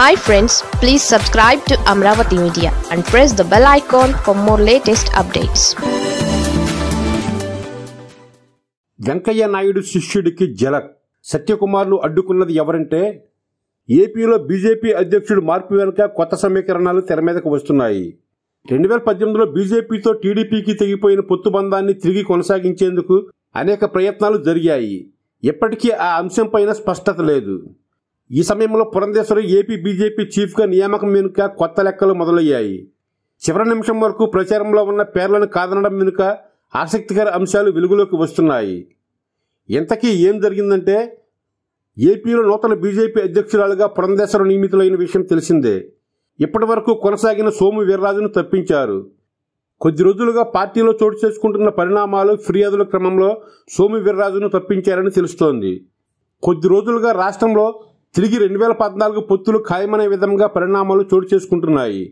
hi friends please subscribe to Amaravati media and press the bell icon for more latest updates Venkaiah Naidu శిష్యుడికి జలక్ సత్యకుమార్లు అడ్డుకున్నది ఎవరంటే ఏపీలో BJP అధ్యక్షుడు మార్పు వెనుక కొత్త సమీకరణాలు తెర మీదకు వస్తున్నాయి రెండు వేల పద్దెనిమిదిలో బీజేపీతో టీడీపీకి తెగిపోయిన పొత్తు బంధాన్ని తిరిగి కొనసాగించేందుకు అనేక ప్రయత్నాలు జరిగాయి ఇప్పటికీ ఆ అంశంపైన స్పష్టత లేదు ఈ సమయంలో పురంధేశ్వరి ఏపీ బీజేపీ చీఫ్గా నియామకం వెనుక కొత్త లెక్కలు మొదలయ్యాయి చివరి నిమిషం వరకు ప్రచారంలో ఉన్న పేర్లను కాదనడం వెనుక ఆసక్తికర అంశాలు వెలుగులోకి వస్తున్నాయి ఇంతకీ ఏం జరిగిందంటే ఏపీలో నూతన బీజేపీ అధ్యక్షురాలుగా పురంధేశ్వర నియమితులైన విషయం తెలిసిందే ఇప్పటి వరకు కొనసాగిన సోము వీర్రాజును తప్పించారు కొద్ది రోజులుగా పార్టీలో చోటు చేసుకుంటున్న పరిణామాలు ఫిర్యాదుల క్రమంలో సోము వీర్రాజును తప్పించారని తెలుస్తోంది కొద్ది రోజులుగా రాష్ట్రంలో తిరిగి రెండు వేల పద్నాలుగు పొత్తులు ఖాయమనే విధంగా పరిణామాలు చోటు చేసుకుంటున్నాయి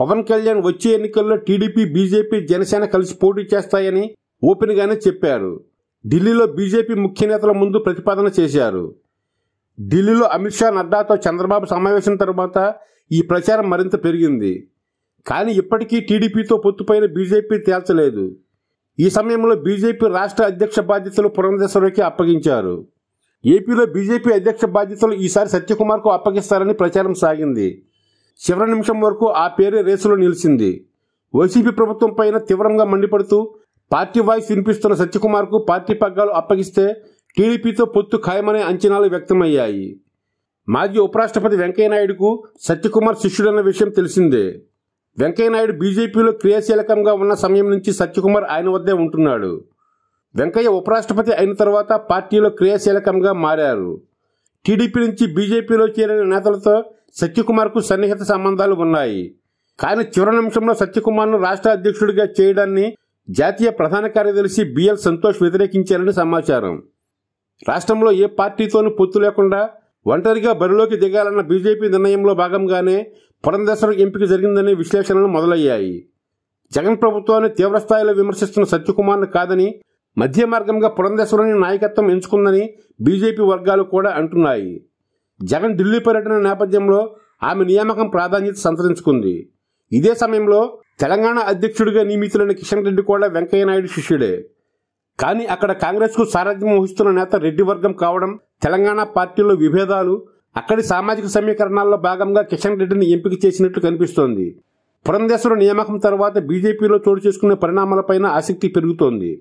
పవన్ కళ్యాణ్ వచ్చే ఎన్నికల్లో టీడీపీ బీజేపీ జనసేన కలిసి పోటీ చేస్తాయని ఓపెన్గానే చెప్పారు ఢిల్లీలో బీజేపీ ముఖ్య నేతల ముందు ప్రతిపాదన చేశారు ఢిల్లీలో అమిత్ షా నడ్డాతో చంద్రబాబు సమావేశం తర్వాత ఈ ప్రచారం మరింత పెరిగింది కానీ ఇప్పటికీ టీడీపీతో పొత్తుపైన బీజేపీ తేల్చలేదు ఈ సమయంలో బీజేపీ రాష్ట్ర అధ్యక్ష బాధ్యతలు పురంధేశ్వరికి అప్పగించారు ఏపీలో బీజేపీ అధ్యక్ష బాధ్యతలు ఈసారి సత్యకుమార్కు అప్పగిస్తారని ప్రచారం సాగింది చివరి నిమిషం వరకు ఆ పేరే రేసులో నిలిచింది వైసీపీ ప్రభుత్వం పైన తీవ్రంగా మండిపడుతూ పార్టీ వాయిస్ వినిపిస్తున్న సత్యకుమార్కు పార్టీ పగ్గాలు అప్పగిస్తే టీడీపీతో పొత్తు ఖాయమనే అంచనాలు వ్యక్తమయ్యాయి మాజీ ఉపరాష్ట్రపతి వెంకయ్యనాయుడుకు సత్యకుమార్ శిష్యుడన్న విషయం తెలిసిందే వెంకయ్యనాయుడు బీజేపీలో క్రియాశీలకంగా ఉన్న సమయం నుంచి సత్యకుమార్ ఆయన వద్దే ఉంటున్నాడు వెంకయ్య ఉపరాష్ట్రపతి అయిన తర్వాత పార్టీలో క్రియాశీలకంగా మారారు టీడీపీ నుంచి బీజేపీలో చేరిన నేతలతో సత్యకుమార్కు సన్నిహిత సంబంధాలు ఉన్నాయి కానీ చివరి నిమిషంలో సత్యకుమార్ను రాష్ట్ర అధ్యక్షుడిగా చేయడాన్ని జాతీయ ప్రధాన కార్యదర్శి బిఎల్ సంతోష్ వ్యతిరేకించారని సమాచారం రాష్ట్రంలో ఏ పార్టీతోనూ పొత్తు లేకుండా ఒంటరిగా బరిలోకి దిగాలన్న బీజేపీ నిర్ణయంలో భాగంగానే పురంధేశ్వరం ఎంపిక జరిగిందనే విశ్లేషణలు మొదలయ్యాయి జగన్ ప్రభుత్వాన్ని తీవ్రస్థాయిలో విమర్శిస్తున్న సత్యకుమార్ను కాదని మధ్య మార్గంగా పురంధేశ్వరుని నాయకత్వం ఎంచుకుందని బీజేపీ వర్గాలు కూడా అంటున్నాయి జగన్ ఢిల్లీ పర్యటన నేపథ్యంలో ఆమె నియామకం ప్రాధాన్యత సంతరించుకుంది ఇదే సమయంలో తెలంగాణ అధ్యక్షుడిగా నియమితులైన కిషన్ రెడ్డి కూడా వెంకయ్యనాయుడు శిష్యుడే కానీ అక్కడ కాంగ్రెస్కు సారథ్యం వహిస్తున్న నేత రెడ్డి వర్గం కావడం తెలంగాణ పార్టీలో విభేదాలు అక్కడి సామాజిక సమీకరణాల్లో భాగంగా కిషన్ రెడ్డిని ఎంపిక చేసినట్లు కనిపిస్తోంది పురంధేశ్వర నియామకం తర్వాత బీజేపీలో చోటు చేసుకునే పరిణామాలపైన ఆసక్తి పెరుగుతోంది